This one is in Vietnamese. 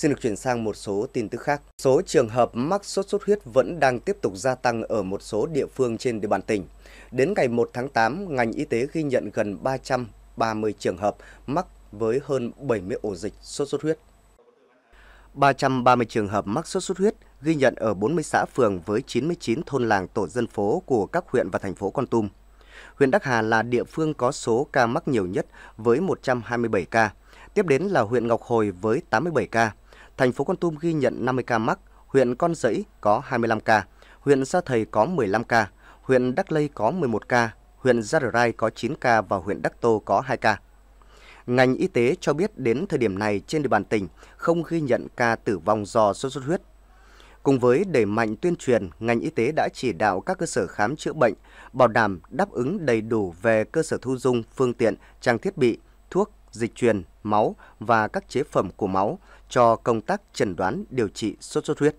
Xin được chuyển sang một số tin tức khác. Số trường hợp mắc sốt xuất huyết vẫn đang tiếp tục gia tăng ở một số địa phương trên địa bàn tỉnh. Đến ngày 1 tháng 8, ngành y tế ghi nhận gần 330 trường hợp mắc với hơn 70 ổ dịch sốt xuất huyết. 330 trường hợp mắc sốt xuất huyết ghi nhận ở 40 xã phường với 99 thôn làng tổ dân phố của các huyện và thành phố Con Tum. Huyện Đắc Hà là địa phương có số ca mắc nhiều nhất với 127 ca, tiếp đến là huyện Ngọc Hồi với 87 ca, thành phố Con Tum ghi nhận 50 ca mắc, huyện Con Rẫy có 25 ca, huyện Sa Thầy có 15 ca, huyện Đắc Lây có 11 ca, huyện Gia Rai có 9 ca và huyện Đắc Tô có 2 ca. Ngành y tế cho biết đến thời điểm này trên địa bàn tỉnh không ghi nhận ca tử vong do sốt xuất huyết. Cùng với đẩy mạnh tuyên truyền, ngành y tế đã chỉ đạo các cơ sở khám chữa bệnh bảo đảm đáp ứng đầy đủ về cơ sở thu dung, phương tiện, trang thiết bị, thuốc, dịch truyền, máu và các chế phẩm của máu cho công tác chẩn đoán điều trị sốt xuất huyết.